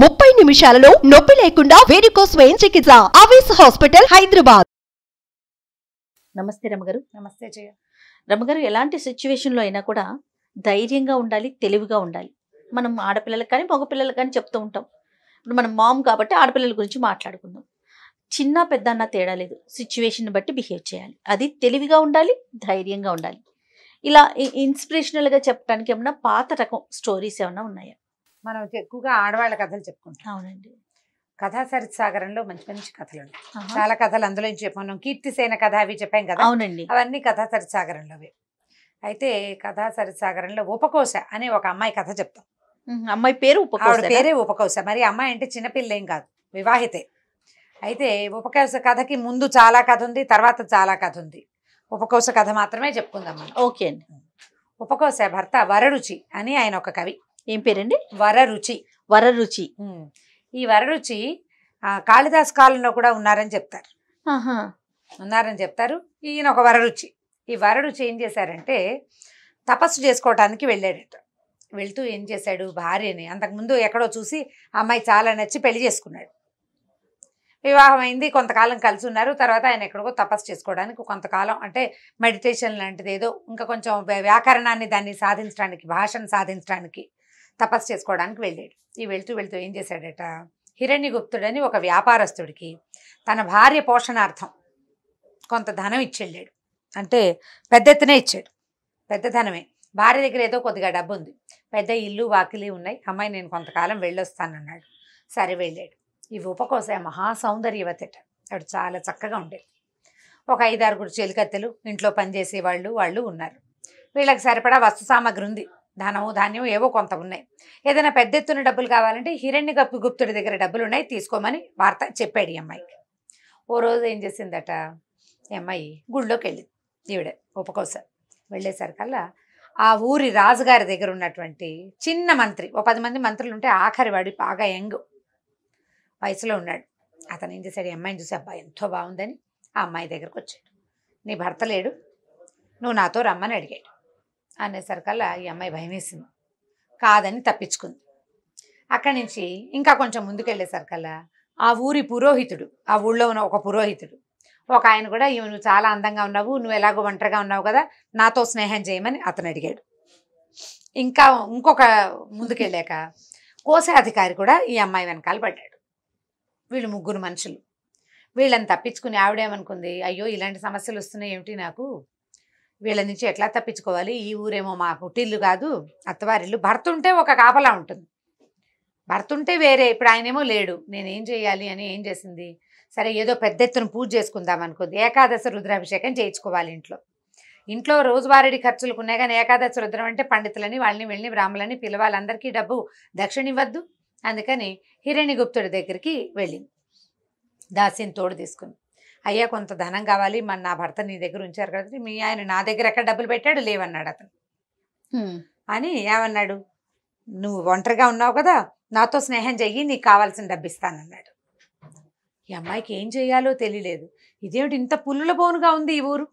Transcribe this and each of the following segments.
ముప్పై నిమిషాలలో నొప్పి లేకుండా వేడికో స్వయం చికిత్స అవేస్ హాస్పిటల్ హైదరాబాద్ నమస్తే రమగారు నమస్తే జయ రమగారు ఎలాంటి సిచ్యువేషన్లో అయినా కూడా ధైర్యంగా ఉండాలి తెలివిగా ఉండాలి మనం ఆడపిల్లలకు కానీ మగపిల్లలకు కానీ చెప్తూ ఉంటాం ఇప్పుడు మనం మామ్ కాబట్టి ఆడపిల్లల గురించి మాట్లాడుకుందాం చిన్న పెద్ద అన్న తేడా లేదు సిచ్యువేషన్ బట్టి బిహేవ్ చేయాలి అది తెలివిగా ఉండాలి ధైర్యంగా ఉండాలి ఇలా ఇన్స్పిరేషనల్గా చెప్పడానికి ఏమన్నా పాత రకం స్టోరీస్ ఏమన్నా ఉన్నాయా మనం ఎక్కువగా ఆడవాళ్ళ కథలు చెప్పుకుంటాం అవునండి కథా సరిత్సాగరంలో మంచి మంచి కథలు ఉన్నాయి చాలా కథలు అందులో చెప్పాను కీర్తిసేన కథ అవి చెప్పాం కదా అవునండి అవన్నీ కథా సరిత్సాగరంలోవి అయితే కథా సరిత్సాగరంలో ఉపకోశ అనే ఒక అమ్మాయి కథ చెప్తాం అమ్మాయి పేరు ఉపకోశ పేరే ఉపకోశ మరి అమ్మాయి అంటే చిన్నపిల్ల ఏం కాదు వివాహితే అయితే ఉపకోశ కథకి ముందు చాలా కథ ఉంది తర్వాత చాలా కథ ఉంది ఉపకోశ కథ మాత్రమే చెప్పుకుందాం మనం ఓకే అండి ఉపకోశ భర్త వరరుచి అని ఆయన ఒక కవి ఏం పేరండి వరరుచి వరరుచి ఈ వరరుచి కాళిదాస్ కాలంలో కూడా ఉన్నారని చెప్తారు ఉన్నారని చెప్తారు ఈయన ఒక వరరుచి ఈ వరరుచి ఏం చేశారంటే తపస్సు చేసుకోవటానికి వెళ్ళాడట వెళ్తూ ఏం చేశాడు భార్యని అంతకుముందు ఎక్కడో చూసి అమ్మాయి చాలా నచ్చి పెళ్లి చేసుకున్నాడు వివాహం అయింది కొంతకాలం కలిసి ఉన్నారు తర్వాత ఆయన ఎక్కడికో తపస్సు చేసుకోవడానికి కొంతకాలం అంటే మెడిటేషన్ లాంటిది ఏదో ఇంకా కొంచెం వ్యాకరణాన్ని దాన్ని సాధించడానికి భాషను సాధించడానికి తపస్సు చేసుకోవడానికి వెళ్ళాడు ఈ వెళ్తూ వెళ్తూ ఏం చేశాడట హిరణ్యగుప్తుడని ఒక వ్యాపారస్తుడికి తన భార్య పోషణార్థం కొంత ధనం ఇచ్చెళ్ళాడు అంటే పెద్ద ఎత్తునే ఇచ్చాడు పెద్ద ధనమే భార్య దగ్గర ఏదో కొద్దిగా డబ్బు ఉంది పెద్ద ఇల్లు వాకిలి ఉన్నాయి అమ్మాయి నేను కొంతకాలం వెళ్ళొస్తానన్నాడు సరే వెళ్ళాడు ఈ ఉపకోస మహా సౌందర్యవతిట ఆవిడ చాలా చక్కగా ఉండేది ఒక ఐదారుగురు చెలికత్తెలు ఇంట్లో పనిచేసే వాళ్ళు వాళ్ళు ఉన్నారు వీళ్ళకి సరిపడా వస్తు సామాగ్రి ఉంది ధనము ధాన్యం ఏవో కొంత ఉన్నాయి ఏదైనా పెద్ద ఎత్తున డబ్బులు కావాలంటే హిరణ్య గప్పు గుప్తుడి దగ్గర డబ్బులు ఉన్నాయి తీసుకోమని వార్త చెప్పాడు ఈ అమ్మాయికి ఓ రోజు ఏం చేసిందట ఈ అమ్మాయి గుళ్ళోకి వెళ్ళింది ఈవిడ ఉపకోస వెళ్ళేసరికల్లా ఆ ఊరి రాజుగారి దగ్గర ఉన్నటువంటి చిన్న మంత్రి ఓ పది మంది మంత్రులు ఉంటే ఆఖరి వాడి బాగా యంగ్ వయసులో ఉన్నాడు అతను ఏం చేశాడు ఈ అమ్మాయిని చూసి అబ్బాయి ఎంతో బాగుందని ఆ అమ్మాయి దగ్గరకు వచ్చాడు నీ భర్త లేడు నువ్వు నాతో రమ్మని అడిగాడు అనేసరికల్లా ఈ అమ్మాయి భయమేసింది కాదని తప్పించుకుంది అక్కడి నుంచి ఇంకా కొంచెం ముందుకెళ్ళేసరికల్లా ఆ ఊరి పురోహితుడు ఆ ఊళ్ళో ఉన్న ఒక పురోహితుడు ఒక ఆయన కూడా ఇవి నువ్వు చాలా అందంగా ఉన్నావు నువ్వు ఎలాగో ఒంటరిగా ఉన్నావు కదా నాతో స్నేహం చేయమని అతను అడిగాడు ఇంకా ఇంకొక ముందుకెళ్ళాక కోసే అధికారి కూడా ఈ అమ్మాయి వెనకాల పడ్డాడు వీళ్ళు ముగ్గురు మనుషులు వీళ్ళని తప్పించుకుని ఆవిడేమనుకుంది అయ్యో ఇలాంటి సమస్యలు వస్తున్నాయి ఏమిటి నాకు వీళ్ళ నుంచి ఎట్లా తప్పించుకోవాలి ఈ ఊరేమో మా పుట్టిల్లు కాదు అత్తవారిల్లు భర్త ఉంటే ఒక కాపలా ఉంటుంది భర్త ఉంటే వేరే ఇప్పుడు ఆయనేమో లేడు నేనేం చేయాలి అని ఏం చేసింది సరే ఏదో పెద్ద ఎత్తున పూజ చేసుకుందాం అనుకుంది ఏకాదశి రుద్రాభిషేకం చేయించుకోవాలి ఇంట్లో ఇంట్లో రోజువారీ ఖర్చులకు ఉన్నాయి కానీ ఏకాదశి రుద్రం అంటే పండితులని వాళ్ళని వెళ్ళి బ్రాహ్మలని పిలవాలందరికీ డబ్బు దక్షిణ ఇవ్వద్దు అందుకని హిరణ్యగుప్తుడి దగ్గరికి వెళ్ళింది దాసిని తోడు తీసుకుని అయ్యా కొంత ధనం కావాలి మన నా భర్త నీ దగ్గర ఉంచారు కదా మీ ఆయన నా దగ్గర ఎక్కడ డబ్బులు పెట్టాడు లేవన్నాడు అతను అని ఏమన్నాడు నువ్వు ఒంటరిగా ఉన్నావు కదా నాతో స్నేహం చెయ్యి నీకు కావాల్సిన డబ్బు ఇస్తానన్నాడు ఈ అమ్మాయికి ఏం చేయాలో తెలియలేదు ఇదేమిటి ఇంత పుల్లుల బోనుగా ఉంది ఈ ఊరు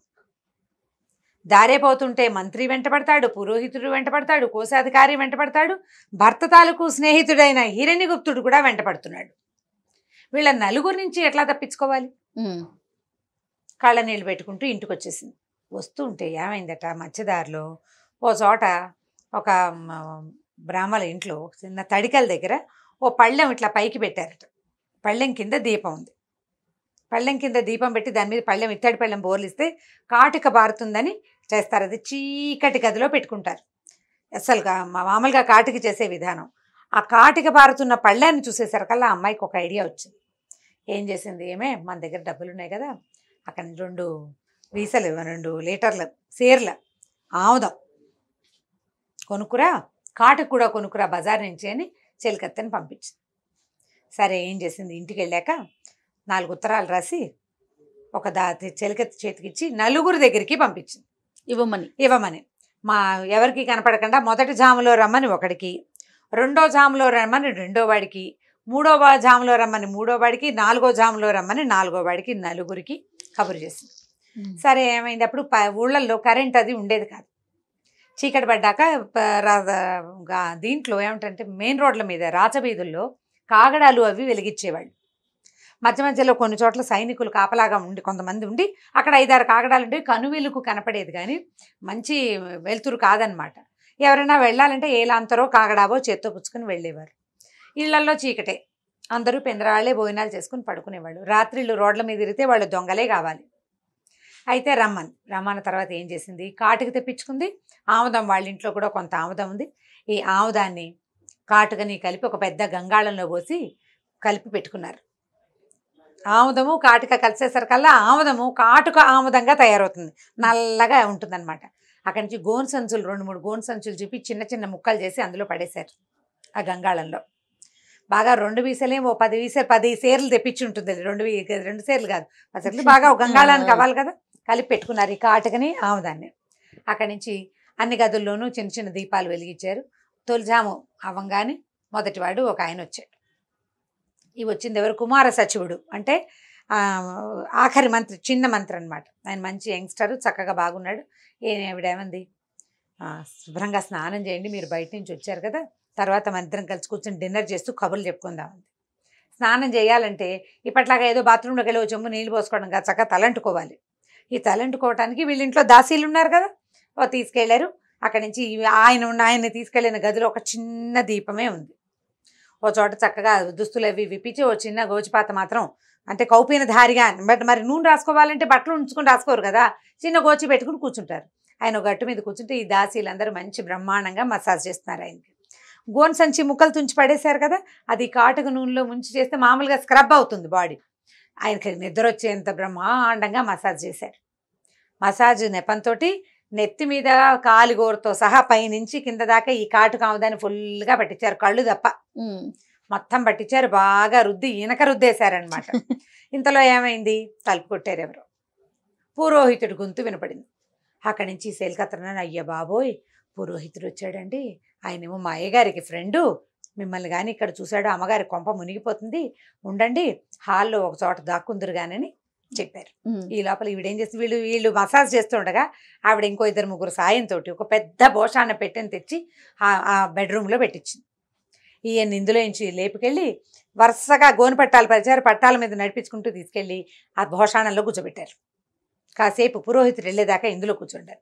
దారే పోతుంటే మంత్రి వెంటపడతాడు పురోహితుడు వెంటపడతాడు కోశాధికారి వెంటపడతాడు భర్త తాలూకు స్నేహితుడైన హిరణ్యగుప్తుడు కూడా వెంటపడుతున్నాడు వీళ్ళ నలుగురు నుంచి ఎట్లా తప్పించుకోవాలి కళ్ళ నీళ్ళు పెట్టుకుంటూ ఇంటికి వచ్చేసింది వస్తూ ఉంటే ఏమైందట మధ్యదారిలో ఓ చోట ఒక బ్రాహ్మల ఇంట్లో చిన్న తడికల దగ్గర ఓ పళ్ళెం ఇట్లా పైకి పెట్టారట పళ్ళెం కింద దీపం ఉంది పళ్ళెం కింద దీపం పెట్టి దాని మీద పళ్ళెం ఇత్తడి పళ్ళెం బోర్లిస్తే కాటుక బారుతుందని చేస్తారు అది చీకటి గదిలో పెట్టుకుంటారు అసలుగా మా మామూలుగా కాటుక చేసే విధానం ఆ కాటిక బారుతున్న పళ్ళెన్ని చూసేసరికల్లా ఆ అమ్మాయికి ఒక ఐడియా వచ్చింది ఏం చేసింది ఏమే మన దగ్గర డబ్బులు ఉన్నాయి కదా అక్కడ రెండు వీసలు రెండు లీటర్ల సీర్ల ఆముదం కొనుక్కురా కాటుకు కూడా కొనుక్కురా బజార్ నుంచి అని చెలికత్తని పంపించింది సరే ఏం చేసింది ఇంటికి వెళ్ళాక నాలుగు ఉత్తరాలు రాసి ఒక దా చెలికత్తి చేతికిచ్చి నలుగురు దగ్గరికి పంపించింది ఇవ్వమని ఇవ్వమని మా ఎవరికి కనపడకుండా మొదటి జాములో రమ్మని ఒకడికి రెండో జాములో రమ్మని రెండో వాడికి మూడో జాములో రమ్మని మూడో వాడికి నాలుగో జాములో రమ్మని నాలుగో వాడికి నలుగురికి కబురు చేసింది సరే ఏమైంది అప్పుడు ఊళ్ళల్లో కరెంట్ అది ఉండేది కాదు చీకటి పడ్డాక దీంట్లో ఏమిటంటే మెయిన్ రోడ్ల మీద రాచబీదుల్లో కాగడాలు అవి వెలిగించేవాళ్ళు మధ్య మధ్యలో కొన్ని చోట్ల సైనికులు కాపలాగా ఉండి కొంతమంది ఉండి అక్కడ ఐదారు కాగడాలు ఉంటే కనువీలుకు కనపడేది కానీ మంచి వెలుతురు కాదనమాట ఎవరైనా వెళ్ళాలంటే ఏలాంతరో కాగడావో చేత్తో పుచ్చుకొని వెళ్ళేవారు ఇళ్లల్లో చీకటే అందరూ పెందరాళ్లే భోజనాలు చేసుకుని పడుకునేవాళ్ళు రాత్రిళ్ళు రోడ్ల మీద తిరిగితే వాళ్ళు దొంగలే కావాలి అయితే రమ్మన్ రమ్మన్న తర్వాత ఏం చేసింది కాటుకు తెప్పించుకుంది ఆముదం వాళ్ళ ఇంట్లో కూడా కొంత ఆముదం ఉంది ఈ ఆముదాన్ని కాటుకని కలిపి ఒక పెద్ద గంగాళంలో పోసి కలిపి పెట్టుకున్నారు ఆముదము కాటుక కలిసేసరికల్లా ఆముదము కాటుక ఆముదంగా తయారవుతుంది నల్లగా ఉంటుందన్నమాట అక్కడి నుంచి గోన్ సంచులు రెండు మూడు గోన్ సంచులు చూపి చిన్న చిన్న ముక్కలు చేసి అందులో పడేశారు ఆ గంగాళంలో బాగా రెండు వీసలే ఓ పది వీసలు పది సేర్లు తెప్పించి ఉంటుంది రెండు రెండు సేర్లు కాదు పది సేర్లు బాగా గంగాళానికి కావాలి కదా కలిపి పెట్టుకున్నారు ఈ కాటుకని ఆముదాన్ని అక్కడి నుంచి అన్ని గదుల్లోనూ చిన్న చిన్న దీపాలు వెలిగించారు తొలిజాము అవ్వంగానే మొదటివాడు ఒక ఆయన వచ్చాడు ఇవి వచ్చింది ఎవరు కుమార సచివుడు అంటే ఆఖరి మంత్రి చిన్న మంత్రి అనమాట ఆయన మంచి యంగ్స్టరు చక్కగా బాగున్నాడు ఏమిడేమంది శుభ్రంగా స్నానం చేయండి మీరు బయట నుంచి వచ్చారు కదా తర్వాత మనిద్దరం కలిసి కూర్చొని డిన్నర్ చేస్తూ కబుర్లు చెప్పుకుందాం స్నానం చేయాలంటే ఇప్పట్లాగా ఏదో బాత్రూంలోకి వెళ్ళి చెమ్ము నీళ్ళు పోసుకోవడం కాదు చక్కగా తలంటుకోవాలి ఈ తలంటుకోవడానికి వీళ్ళింట్లో దాసీలు ఉన్నారు కదా ఓ తీసుకెళ్లారు అక్కడి నుంచి ఆయన ఉన్న ఆయన తీసుకెళ్లిన గదిలో ఒక చిన్న దీపమే ఉంది ఓ చోట చక్కగా దుస్తులు అవి విప్పించి ఓ చిన్న గోచిపాత మాత్రం అంటే కౌపీన ధారిగా బట్ మరి నూనె రాసుకోవాలంటే బట్టలు ఉంచుకొని రాసుకోరు కదా చిన్న గోచి పెట్టుకుని కూర్చుంటారు ఆయన గట్టు మీద కూర్చుంటే ఈ దాసీలందరూ మంచి బ్రహ్మాండంగా మసాజ్ చేస్తున్నారు ఆయనకి గోన్ సంచి ముక్కలు తుంచి పడేశారు కదా అది కాటుక నూనెలో ముంచి చేస్తే మామూలుగా స్క్రబ్ అవుతుంది బాడీ ఆయనకి నిద్ర వచ్చేంత బ్రహ్మాండంగా మసాజ్ చేశారు మసాజ్ నెపంతో నెత్తి మీద కాలుగోరుతో సహా పైనుంచి కింద దాకా ఈ కాటుక ఆముదాన్ని ఫుల్గా పట్టించారు కళ్ళు తప్ప మొత్తం పట్టించారు బాగా రుద్ది ఈనక రుద్దేశారనమాట ఇంతలో ఏమైంది తలుపు కొట్టారు ఎవరు పురోహితుడు గొంతు వినపడింది అక్కడి నుంచి సేల్కత్రనని అయ్య బాబోయ్ పురోహితుడు వచ్చాడండి ఆయనేమో మా అయ్యగారికి ఫ్రెండు మిమ్మల్ని కానీ ఇక్కడ చూశాడు అమ్మగారి కొంప మునిగిపోతుంది ఉండండి హాల్లో ఒక చోట దాక్కుందరు కానీ చెప్పారు ఈ లోపల ఈవిడేం చేస్తుంది వీళ్ళు వీళ్ళు మసాజ్ చేస్తుండగా ఆవిడ ఇంకో ఇద్దరు ముగ్గురు సాయంతో ఒక పెద్ద భోషాన పెట్టని తెచ్చి ఆ బెడ్రూమ్లో పెట్టించింది ఇందులో ఇందులోంచి లేపుకెళ్ళి వరుసగా గోను పట్టాలు పరిచారు పట్టాల మీద నడిపించుకుంటూ తీసుకెళ్ళి ఆ భోషాణంలో కూర్చోబెట్టారు కాసేపు పురోహితుడు వెళ్ళేదాకా ఇందులో కూర్చుంటారు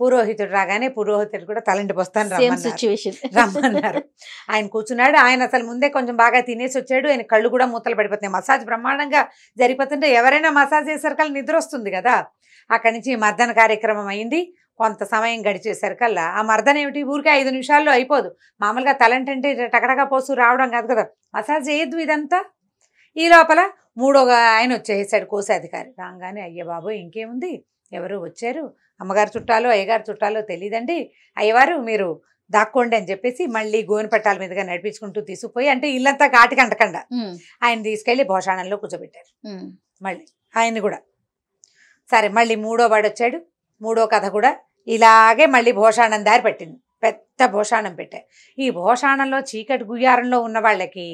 పురోహితుడు రాగానే పురోహితుడు కూడా తలంటి వస్తాను రమ్మన్నారు ఆయన కూర్చున్నాడు ఆయన అసలు ముందే కొంచెం బాగా తినేసి వచ్చాడు ఆయన కళ్ళు కూడా మూతలు పడిపోతున్నాయి మసాజ్ బ్రహ్మాండంగా జరిగిపోతుంటే ఎవరైనా మసాజ్ చేసరికల్లా నిద్ర వస్తుంది కదా అక్కడి నుంచి మర్దన కార్యక్రమం అయింది కొంత సమయం గడిచేసరికల్లా ఆ మర్దన ఏమిటి ఊరికే ఐదు నిమిషాల్లో అయిపోదు మామూలుగా తలంటి అంటే టకటకా పోసు రావడం కాదు కదా మసాజ్ చేయొద్దు ఇదంతా ఈ లోపల మూడో ఆయన వచ్చేసాడు కోశాధికారి రాగానే అయ్యబాబు ఇంకేముంది ఎవరు వచ్చారు అమ్మగారు చుట్టాలు అయ్యగారు చుట్టాలో తెలియదండి అయ్యవారు మీరు దాక్కోండి అని చెప్పేసి మళ్ళీ గోని పట్టాల మీదుగా నడిపించుకుంటూ తీసుకుపోయి అంటే ఇల్లంతా కాటికి అంటకుండా ఆయన తీసుకెళ్లి భోషాణంలో కూర్చోబెట్టారు మళ్ళీ ఆయన కూడా సరే మళ్ళీ మూడో వాడు వచ్చాడు మూడో కథ కూడా ఇలాగే మళ్ళీ భోషాణం దారి పట్టింది పెద్ద భోషాణం పెట్టారు ఈ భోషాణంలో చీకటి గుయ్యారంలో ఉన్న వాళ్ళకి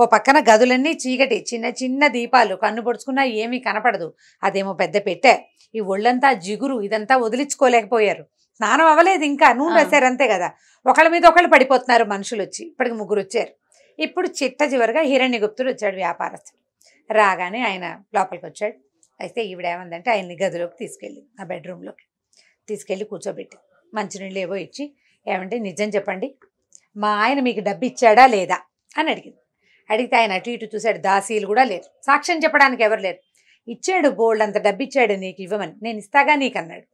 ఓ పక్కన గదులన్నీ చీకటి చిన్న చిన్న దీపాలు కన్ను పొడుచుకున్నా ఏమీ కనపడదు అదేమో పెద్ద పెట్టే ఈ ఒళ్ళంతా జిగురు ఇదంతా వదిలించుకోలేకపోయారు స్నానం అవ్వలేదు ఇంకా నూనె రాశారు అంతే కదా ఒకళ్ళ మీద ఒకళ్ళు పడిపోతున్నారు మనుషులు వచ్చి ఇప్పటికి ముగ్గురు వచ్చారు ఇప్పుడు చిట్ట చివరిగా హిరణ్యగుప్తుడు వచ్చాడు వ్యాపారస్తుడు రాగానే ఆయన లోపలికి వచ్చాడు అయితే ఈవిడేమందంటే ఆయన్ని గదిలోకి తీసుకెళ్ళి ఆ బెడ్రూమ్లోకి తీసుకెళ్ళి కూర్చోబెట్టి మంచినీళ్ళు ఏవో ఇచ్చి ఏమంటే నిజం చెప్పండి మా ఆయన మీకు డబ్బు ఇచ్చాడా లేదా అని అడిగింది అడిగితే ఆయన అటు ఇటు చూశాడు దాసీలు కూడా లేరు సాక్ష్యం చెప్పడానికి ఎవరు లేరు ఇచ్చాడు బోల్డ్ అంత డబ్బు ఇచ్చాడు నీకు ఇవ్వమని నేను ఇస్తాగా నీకు అన్నాడు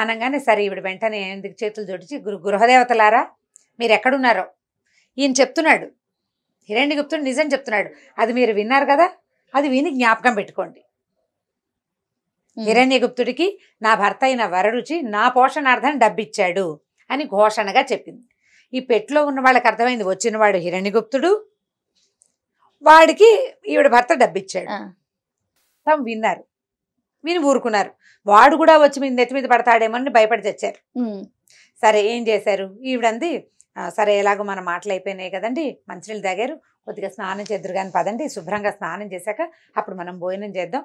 అనగానే సరే ఇవిడు వెంటనే ఎందుకు చేతులు జోడించి గురు గృహదేవతలారా మీరు ఎక్కడున్నారో ఈయన చెప్తున్నాడు హిరణ్య గుప్తుడు నిజం చెప్తున్నాడు అది మీరు విన్నారు కదా అది విని జ్ఞాపకం పెట్టుకోండి హిరణ్యగుప్తుడికి నా భర్త అయిన వరరుచి నా పోషణార్థం డబ్బిచ్చాడు అని ఘోషణగా చెప్పింది ఈ పెట్టులో ఉన్న వాళ్ళకి అర్థమైంది వచ్చినవాడు హిరణ్యగుప్తుడు వాడికి ఈవిడ భర్త డబ్బిచ్చాడు తాము విన్నారు విని ఊరుకున్నారు వాడు కూడా వచ్చి మీ నెత్తి మీద పడతాడేమో అని భయపడి తెచ్చారు సరే ఏం చేశారు ఈవిడంది సరే ఎలాగో మన మాటలు అయిపోయినాయి కదండి మంచినీళ్ళు తాగారు కొద్దిగా స్నానం చేద్దరు కానీ పదండి శుభ్రంగా స్నానం చేశాక అప్పుడు మనం భోజనం చేద్దాం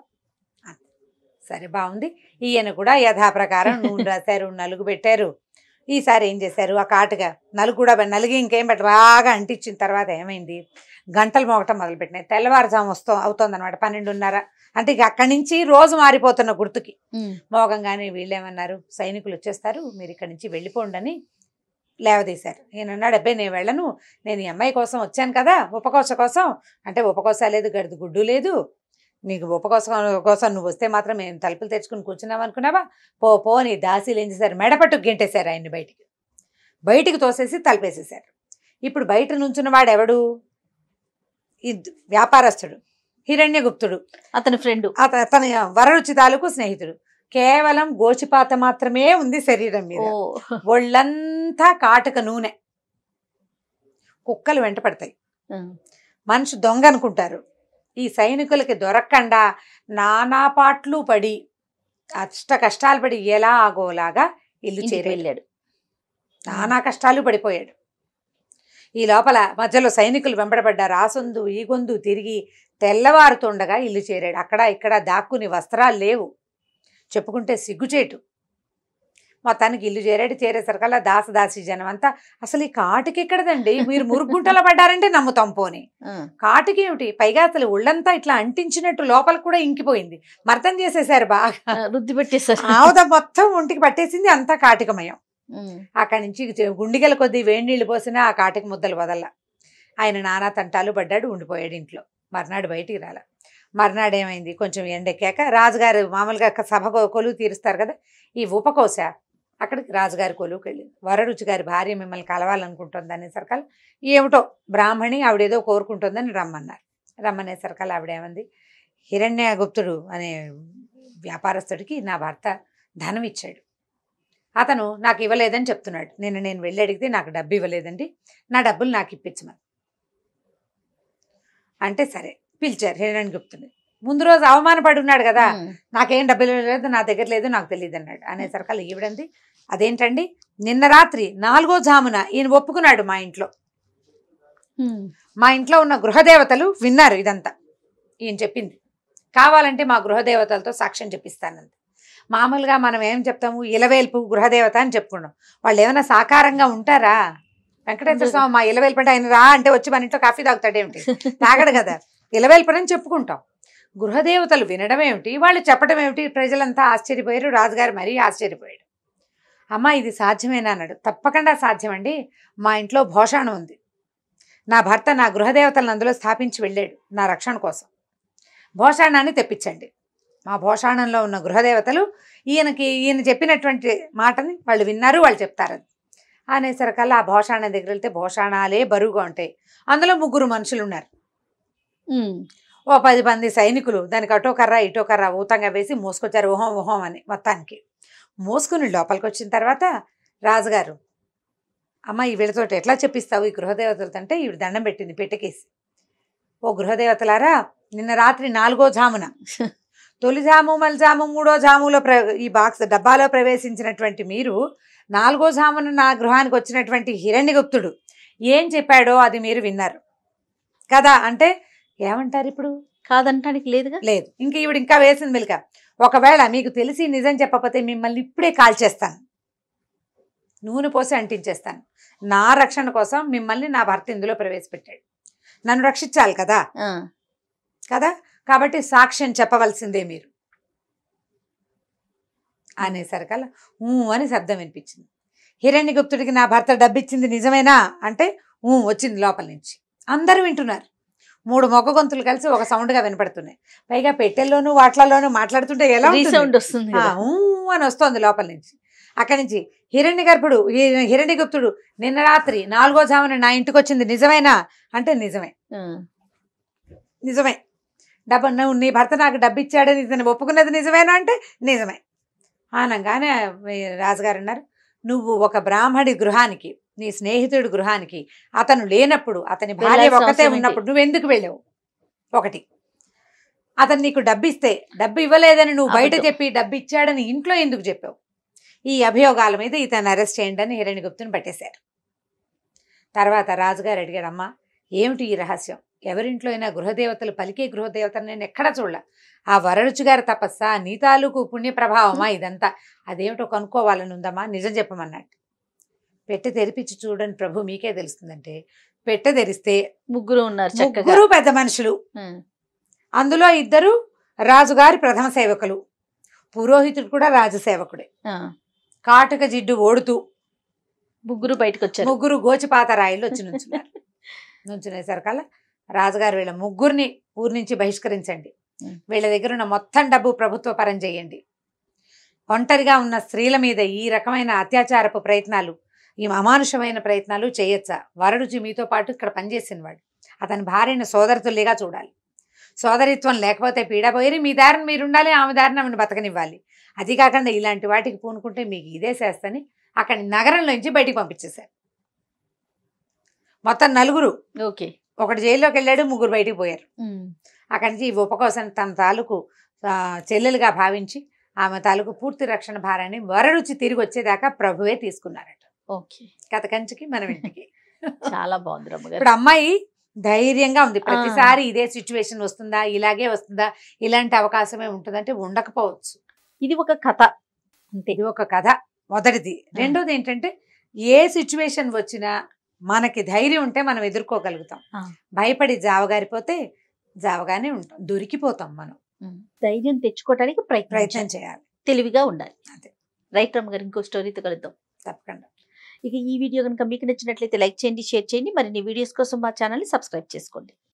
సరే బాగుంది ఈయన కూడా యథాప్రకారం నూనె రాశారు నలుగు పెట్టారు ఈసారి ఏం చేశారు ఆ కాటుగా నలుగు కూడా నలిగి ఇంకేం పెట్టి బాగా అంటించిన తర్వాత ఏమైంది గంటలు మోగటం మొదలుపెట్టినాయి తెల్లవారుజాము వస్తాం అవుతోందనమాట పన్నెండున్నర అంటే ఇక అక్కడి నుంచి రోజు మారిపోతున్న గుర్తుకి మోగంగానే వీళ్ళేమన్నారు సైనికులు వచ్చేస్తారు మీరు ఇక్కడి నుంచి వెళ్ళిపోండి అని లేవదీశారు అన్నాడు అబ్బాయి నేను వెళ్ళను నేను ఈ అమ్మాయి కోసం వచ్చాను కదా ఉపకోశ కోసం అంటే ఉపకోశ లేదు గడిది గుడ్డు లేదు నీకు ఉపకోసం కోసం కోసం నువ్వు వస్తే మాత్రం మేము తలుపులు తెచ్చుకుని కూర్చున్నాం అనుకున్నావా పో పోని దాసీలు ఏం చేశారు మెడపట్టుకు గింటేశారు ఆయన్ని బయటికి బయటికి తోసేసి తలుపేసేశారు ఇప్పుడు బయట నుంచున్నవాడు ఎవడు వ్యాపారస్తుడు హిరణ్యగుప్తుడు అతని ఫ్రెండ్ అతని వరరుచి తాలూకు స్నేహితుడు కేవలం గోచిపాత మాత్రమే ఉంది శరీరం మీద ఒళ్ళంతా కాటక నూనె కుక్కలు వెంట పడతాయి మనిషి దొంగ అనుకుంటారు ఈ సైనికులకి దొరకకుండా నానాపాట్లు పడి అష్ట కష్టాలు పడి ఎలా ఆగోలాగా ఇల్లు చేరెళ్ళాడు నానా కష్టాలు పడిపోయాడు ఈ లోపల మధ్యలో సైనికులు వెంబడబడ్డారు ఆసొందు ఈగొందు తిరిగి తెల్లవారుతుండగా ఇల్లు చేరాడు అక్కడ ఇక్కడ దాక్కుని వస్త్రాలు లేవు చెప్పుకుంటే సిగ్గుచేటు మొత్తానికి ఇల్లు చేరాడు చేరేసరికల్లా దాసదాసి జనం అంతా అసలు ఈ కాటుకి ఎక్కడదండి మీరు మురుగుంటలో పడ్డారంటే నమ్ముతాం పోని కాటుకి ఏమిటి పైగా అసలు ఒళ్ళంతా ఇట్లా అంటించినట్టు లోపల కూడా ఇంకిపోయింది మర్దం చేసేసారు బాగా రుద్ది పెట్టేసారు ఆవుద మొత్తం ఒంటికి పట్టేసింది అంతా కాటికమయం అక్కడి నుంచి గుండిగల కొద్దీ వేడి నీళ్ళు పోసినా ఆ కాటికి ముద్దలు వదల ఆయన నానా తంటాలు పడ్డాడు ఉండిపోయాడు ఇంట్లో మర్నాడు బయటికి రాల మర్నాడు ఏమైంది కొంచెం ఎండెక్కాక రాజుగారు మామూలుగా సభ కొలువు తీరుస్తారు కదా ఈ ఉపకోశ అక్కడికి రాజుగారి కొలువుకి వెళ్ళింది వరరుచి గారి భార్య మిమ్మల్ని కలవాలనుకుంటుంది అనేసరికల్ ఏమిటో బ్రాహ్మణి ఆవిడేదో కోరుకుంటుందని రమ్మన్నారు రమ్మనేసరికల్ ఆవిడేమంది హిరణ్యగుప్తుడు అనే వ్యాపారస్తుడికి నా భర్త ధనం ఇచ్చాడు అతను నాకు ఇవ్వలేదని చెప్తున్నాడు నేను నేను వెళ్ళి అడిగితే నాకు డబ్బు ఇవ్వలేదండి నా డబ్బులు నాకు ఇప్పించమని అంటే సరే పిలిచారు హిరణ్యగుప్తుని ముందు రోజు అవమానపడి ఉన్నాడు కదా నాకేం డబ్బులు లేదు నా దగ్గర లేదు నాకు తెలియదు అన్నాడు అనే అనేసరికల్లా ఇవ్వడండి అదేంటండి నిన్న రాత్రి నాలుగో జామున ఈయన ఒప్పుకున్నాడు మా ఇంట్లో మా ఇంట్లో ఉన్న గృహదేవతలు విన్నారు ఇదంతా ఈయన చెప్పింది కావాలంటే మా గృహదేవతలతో సాక్ష్యం చెప్పిస్తానంది మామూలుగా మనం ఏం చెప్తాము ఇలవేల్పు గృహదేవత అని చెప్పుకున్నాం వాళ్ళు ఏమైనా సాకారంగా ఉంటారా వెంకటేశ్వర స్వామి మా ఇలవేల్పు ఆయన రా అంటే వచ్చి మన ఇంట్లో కాఫీ తాగుతాడేమిటి తాగడు కదా అని చెప్పుకుంటాం గృహదేవతలు వినడమేమిటి వాళ్ళు చెప్పడం ఏమిటి ప్రజలంతా ఆశ్చర్యపోయారు రాజుగారు మరీ ఆశ్చర్యపోయాడు అమ్మ ఇది సాధ్యమేనా అన్నాడు తప్పకుండా సాధ్యమండి మా ఇంట్లో భోషాణం ఉంది నా భర్త నా గృహదేవతలను అందులో స్థాపించి వెళ్ళాడు నా రక్షణ కోసం భోషాణాన్ని తెప్పించండి మా భోషాణంలో ఉన్న గృహదేవతలు ఈయనకి ఈయన చెప్పినటువంటి మాటని వాళ్ళు విన్నారు వాళ్ళు చెప్తారని అనేసరికల్లా ఆ భోషాణం దగ్గర వెళ్తే భోషాణాలే బరువుగా ఉంటాయి అందులో ముగ్గురు మనుషులు ఉన్నారు ఓ పది మంది సైనికులు దానికి అటో కర్ర ఇటో కర్ర ఊతంగా వేసి మోసుకొచ్చారు ఊహం ఊహం అని మొత్తానికి మోసుకుని లోపలికి వచ్చిన తర్వాత రాజుగారు అమ్మ ఈ వీళ్ళతోటి ఎట్లా చెప్పిస్తావు ఈ గృహదేవతలతో అంటే ఈవిడ దండం పెట్టింది పెట్టకేసి ఓ గృహదేవతలారా నిన్న రాత్రి నాలుగో జామున తొలి జాము మలి జాము మూడో జాములో ప్ర ఈ బాక్స్ డబ్బాలో ప్రవేశించినటువంటి మీరు నాలుగో జామున నా గృహానికి వచ్చినటువంటి హిరణ్యగుప్తుడు ఏం చెప్పాడో అది మీరు విన్నారు కదా అంటే ఏమంటారు ఇప్పుడు కాదంటానికి లేదుగా లేదు ఇంకా ఈవిడ ఇంకా వేసింది మెలిక ఒకవేళ మీకు తెలిసి నిజం చెప్పకపోతే మిమ్మల్ని ఇప్పుడే కాల్ చేస్తాను నూనె పోసి అంటించేస్తాను నా రక్షణ కోసం మిమ్మల్ని నా భర్త ఇందులో ప్రవేశపెట్టాడు నన్ను రక్షించాలి కదా కదా కాబట్టి సాక్ష్యం చెప్పవలసిందే మీరు అనేసరికల్లా ఊ అని శబ్దం వినిపించింది హిరణ్యగుప్తుడికి నా భర్త డబ్బిచ్చింది నిజమేనా అంటే ఊ వచ్చింది లోపల నుంచి అందరూ వింటున్నారు మూడు మొగ్గ గొంతులు కలిసి ఒక సౌండ్ గా వినపడుతున్నాయి పైగా పెట్టెల్లోనూ వాట్లలోనూ మాట్లాడుతుంటే ఎలా సౌండ్ వస్తుంది అని వస్తుంది లోపల నుంచి అక్కడి నుంచి హిరణ్య గర్భుడు హిరణ్య గుప్తుడు నిన్న రాత్రి నాలుగో జామున నా ఇంటికి వచ్చింది నిజమేనా అంటే నిజమే నిజమే డబ్బు నువ్వు నీ భర్త నాకు డబ్బు ఇచ్చాడని ఇతను ఒప్పుకున్నది నిజమేనా అంటే నిజమే ఆనంగానే రాజుగారు అన్నారు నువ్వు ఒక బ్రాహ్మడి గృహానికి నీ స్నేహితుడి గృహానికి అతను లేనప్పుడు అతని భార్య ఒకటే ఉన్నప్పుడు ఎందుకు వెళ్ళావు ఒకటి అతను నీకు డబ్బు ఇస్తే డబ్బు ఇవ్వలేదని నువ్వు బయట చెప్పి డబ్బు ఇచ్చాడని ఇంట్లో ఎందుకు చెప్పావు ఈ అభియోగాల మీద ఇతను అరెస్ట్ చేయండి అని హిరణ్యగుప్తుని పట్టేశారు తర్వాత రాజుగారు అడిగాడు అమ్మ ఏమిటి ఈ రహస్యం ఎవరింట్లో అయినా గృహదేవతలు పలికే గృహదేవతను నేను ఎక్కడ చూడ ఆ వరరుచి తపస్సా నీ తాలూకు ప్రభావమా ఇదంతా అదేమిటో కనుక్కోవాలని ఉందమ్మా నిజం చెప్పమన్నాడు పెట్టె తెరిపించి చూడండి ప్రభు మీకే తెలుస్తుందంటే పెట్టె తెరిస్తే ముగ్గురు ఉన్నారు ముగ్గురు పెద్ద మనుషులు అందులో ఇద్దరు రాజుగారి ప్రథమ సేవకులు పురోహితుడు కూడా రాజసేవకుడే కాటుక జిడ్డు ఓడుతూ ముగ్గురు బయటకు వచ్చారు ముగ్గురు గోచిపాత రాయిలో వచ్చి నుంచున్నారు నుంచునేసరికల్లా రాజుగారు వీళ్ళ ముగ్గురిని ఊరి నుంచి బహిష్కరించండి వీళ్ళ దగ్గర ఉన్న మొత్తం డబ్బు ప్రభుత్వ పరం చేయండి ఒంటరిగా ఉన్న స్త్రీల మీద ఈ రకమైన అత్యాచారపు ప్రయత్నాలు ఈ అమానుషమైన ప్రయత్నాలు చేయొచ్చా వరుడుచి మీతో పాటు ఇక్కడ వాడు అతని భార్యను సోదరతుల్లిగా చూడాలి సోదరిత్వం లేకపోతే పీడపోయి మీ దారిని మీరుండాలి ఆమె దారిని ఆమెను బతకనివ్వాలి అది కాకుండా ఇలాంటి వాటికి పూనుకుంటే మీకు ఇదే చేస్తని అక్కడి నగరంలోంచి బయటికి పంపించేశారు మొత్తం నలుగురు ఓకే ఒకటి జైల్లోకి వెళ్ళాడు ముగ్గురు బయటికి పోయారు అక్కడి నుంచి ఈ ఉపకోసం తన తాలూకు చెల్లెలుగా భావించి ఆమె తాలూకు పూర్తి రక్షణ భారాన్ని వరరుచి తిరిగి వచ్చేదాకా ప్రభువే తీసుకున్నారట కథ కంచికి మనం ఇంటికి చాలా బాగుంది రమ్మ ఇప్పుడు అమ్మాయి ధైర్యంగా ఉంది ప్రతిసారి ఇదే సిచ్యువేషన్ వస్తుందా ఇలాగే వస్తుందా ఇలాంటి అవకాశమే ఉంటుందంటే ఉండకపోవచ్చు ఇది ఒక కథ అంటే ఇది ఒక కథ మొదటిది రెండోది ఏంటంటే ఏ సిచ్యువేషన్ వచ్చినా మనకి ధైర్యం ఉంటే మనం ఎదుర్కోగలుగుతాం భయపడి జావగారిపోతే జావగానే ఉంటాం దొరికిపోతాం మనం ధైర్యం తెచ్చుకోవటానికి ప్రయత్నం చేయాలి తెలివిగా ఉండాలి అదే రైట్ రమ్మ గారు ఇంకో స్టోరీతో కలుద్దాం తప్పకుండా ఇక ఈ వీడియో కనుక మీకు నచ్చినట్లయితే లైక్ చేయండి షేర్ చేయండి మరిన్ని వీడియోస్ కోసం మా ఛానల్ని సబ్స్క్రైబ్ చేసుకోండి